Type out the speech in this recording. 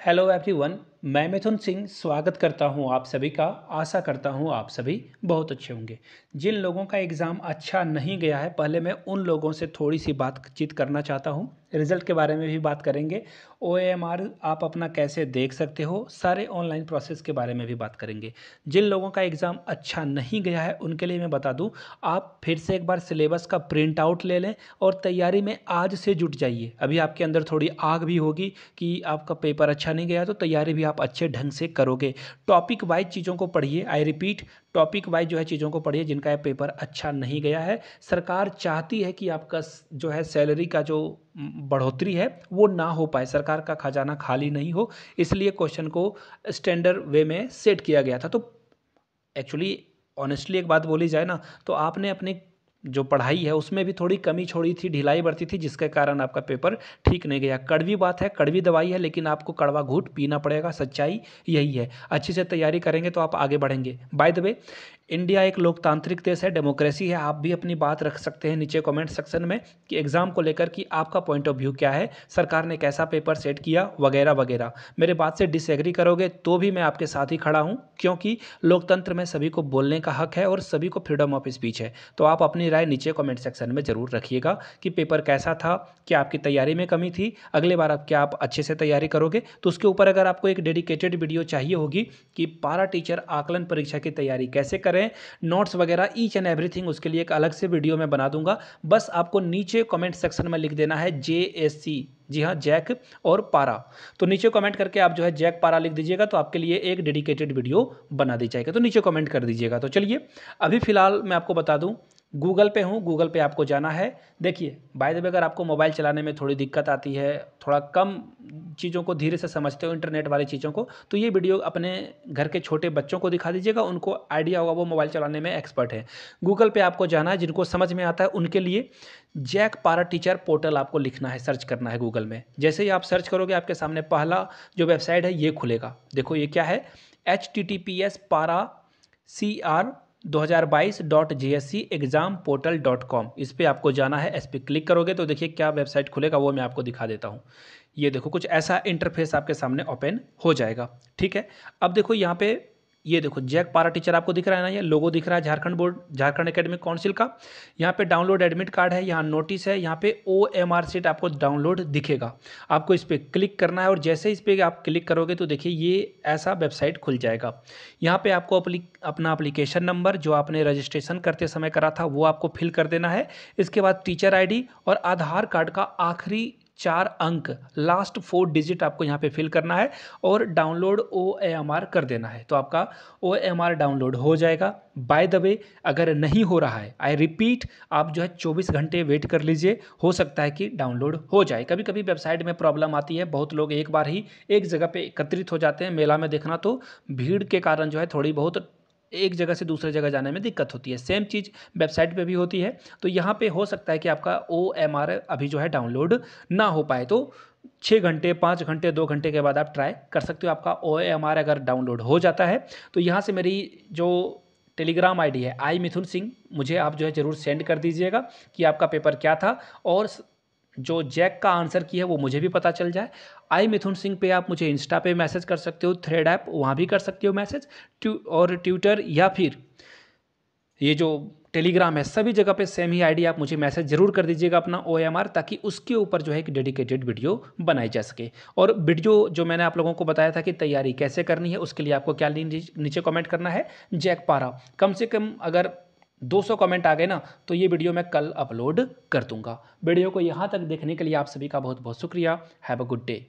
Hello everyone मैं मिथुन सिंह स्वागत करता हूं आप सभी का आशा करता हूं आप सभी बहुत अच्छे होंगे जिन लोगों का एग्ज़ाम अच्छा नहीं गया है पहले मैं उन लोगों से थोड़ी सी बातचीत करना चाहता हूं रिज़ल्ट के बारे में भी बात करेंगे ओ आप अपना कैसे देख सकते हो सारे ऑनलाइन प्रोसेस के बारे में भी बात करेंगे जिन लोगों का एग्ज़ाम अच्छा नहीं गया है उनके लिए मैं बता दूँ आप फिर से एक बार सिलेबस का प्रिंट आउट ले लें और तैयारी में आज से जुट जाइए अभी आपके अंदर थोड़ी आग भी होगी कि आपका पेपर अच्छा नहीं गया तो तैयारी भी आप अच्छे ढंग से करोगे टॉपिक वाइज चीज़ों को पढ़िए आई रिपीट टॉपिक वाइज जो है चीज़ों को पढ़िए जिनका पेपर अच्छा नहीं गया है सरकार चाहती है कि आपका जो है सैलरी का जो बढ़ोतरी है वो ना हो पाए सरकार का खजाना खाली नहीं हो इसलिए क्वेश्चन को स्टैंडर्ड वे में सेट किया गया था तो एक्चुअली ऑनेस्टली एक बात बोली जाए ना तो आपने अपने जो पढ़ाई है उसमें भी थोड़ी कमी छोड़ी थी ढिलाई बढ़ती थी जिसके कारण आपका पेपर ठीक नहीं गया कड़वी बात है कड़वी दवाई है लेकिन आपको कड़वा घूट पीना पड़ेगा सच्चाई यही है अच्छे से तैयारी करेंगे तो आप आगे बढ़ेंगे बाय द वे इंडिया एक लोकतांत्रिक देश है डेमोक्रेसी है आप भी अपनी बात रख सकते हैं नीचे कमेंट सेक्शन में कि एग्ज़ाम को लेकर कि आपका पॉइंट ऑफ व्यू क्या है सरकार ने कैसा पेपर सेट किया वगैरह वगैरह मेरे बात से डिसएग्री करोगे तो भी मैं आपके साथ ही खड़ा हूँ क्योंकि लोकतंत्र में सभी को बोलने का हक है और सभी को फ्रीडम ऑफ स्पीच है तो आप अपनी राय नीचे कॉमेंट सेक्शन में ज़रूर रखिएगा कि पेपर कैसा था क्या आपकी तैयारी में कमी थी अगले बार आप क्या आप अच्छे से तैयारी करोगे तो उसके ऊपर अगर आपको एक डेडिकेटेड वीडियो चाहिए होगी कि पारा टीचर आकलन परीक्षा की तैयारी कैसे करें करें नोट्स वगैरह ईच एंड एवरी उसके लिए एक अलग से वीडियो में बना दूंगा बस आपको नीचे कॉमेंट सेक्शन में लिख देना है जे जी हाँ जैक और पारा तो नीचे कमेंट करके आप जो है जैक पारा लिख दीजिएगा तो आपके लिए एक डेडिकेटेड वीडियो बना दी जाएगा तो नीचे कमेंट कर दीजिएगा तो चलिए अभी फ़िलहाल मैं आपको बता दूं गूगल पे हूँ गूगल पे आपको जाना है देखिए बाय द वे अगर आपको मोबाइल चलाने में थोड़ी दिक्कत आती है थोड़ा कम चीज़ों को धीरे से समझते हो इंटरनेट वाली चीज़ों को तो ये वीडियो अपने घर के छोटे बच्चों को दिखा दीजिएगा उनको आइडिया होगा वो मोबाइल चलाने में एक्सपर्ट है गूगल पे आपको जाना है जिनको समझ में आता है उनके लिए जैक पारा टीचर पोर्टल आपको लिखना है सर्च करना है गूगल में जैसे ही आप सर्च करोगे आपके सामने पहला जो वेबसाइट है ये खुलेगा देखो ये क्या है H T T P S पारा C R 2022 dot G S C exam portal dot com इस पर आपको जाना है इस पर क्लिक करोगे तो देखिए क्या वेबसाइट खुलेगा वो मैं आपको दिखा देता हूँ ये देखो कुछ ऐसा इंटरफेस आपके सामने ओपन हो जाएगा ठीक है अब देखो यहाँ पे ये देखो जैक पारा टीचर आपको दिख रहा है ना ये लोगो दिख रहा है Jharkhand board Jharkhand academic council का यहाँ पे डाउनलोड एडमिट कार्ड है यहाँ नोटिस है यहाँ पे ओ एम आर सीट आपको डाउनलोड दिखेगा आपको इस पर क्लिक करना है और जैसे इस पर आप क्लिक करोगे तो देखिए ये ऐसा वेबसाइट खुल जाएगा यहाँ पर आपको अपना अप्लीकेशन नंबर जो आपने रजिस्ट्रेशन करते समय करा था वो आपको फिल कर देना है इसके बाद टीचर आई और आधार कार्ड का आखिरी चार अंक लास्ट फोर डिजिट आपको यहाँ पे फिल करना है और डाउनलोड ओ एम आर कर देना है तो आपका ओ एम आर डाउनलोड हो जाएगा बाय द वे अगर नहीं हो रहा है आई रिपीट आप जो है चौबीस घंटे वेट कर लीजिए हो सकता है कि डाउनलोड हो जाए कभी कभी वेबसाइट में प्रॉब्लम आती है बहुत लोग एक बार ही एक जगह पर एकत्रित हो जाते हैं मेला में देखना तो भीड़ के कारण जो है थोड़ी बहुत एक जगह से दूसरे जगह जाने में दिक्कत होती है सेम चीज़ वेबसाइट पे भी होती है तो यहाँ पे हो सकता है कि आपका ओ एम आर अभी जो है डाउनलोड ना हो पाए तो छः घंटे पाँच घंटे दो घंटे के बाद आप ट्राई कर सकते हो आपका ओ एम आर अगर डाउनलोड हो जाता है तो यहाँ से मेरी जो टेलीग्राम आईडी है आई मिथुन सिंह मुझे आप जो है ज़रूर सेंड कर दीजिएगा कि आपका पेपर क्या था और जो जैक का आंसर की है वो मुझे भी पता चल जाए आई मिथुन सिंह पे आप मुझे इंस्टा पे मैसेज कर सकते हो थ्रेड ऐप वहाँ भी कर सकते हो मैसेज ट्यू और ट्विटर या फिर ये जो टेलीग्राम है सभी जगह पे सेम ही आईडी आप मुझे मैसेज जरूर कर दीजिएगा अपना ओ ताकि उसके ऊपर जो है एक डेडिकेटेड वीडियो बनाई जा सके और वीडियो जो मैंने आप लोगों को बताया था कि तैयारी कैसे करनी है उसके लिए आपको क्या नीचे कमेंट करना है जैक पारा कम से कम अगर 200 कमेंट आ गए ना तो ये वीडियो मैं कल अपलोड कर दूंगा वीडियो को यहाँ तक देखने के लिए आप सभी का बहुत बहुत शुक्रिया हैव अ गुड डे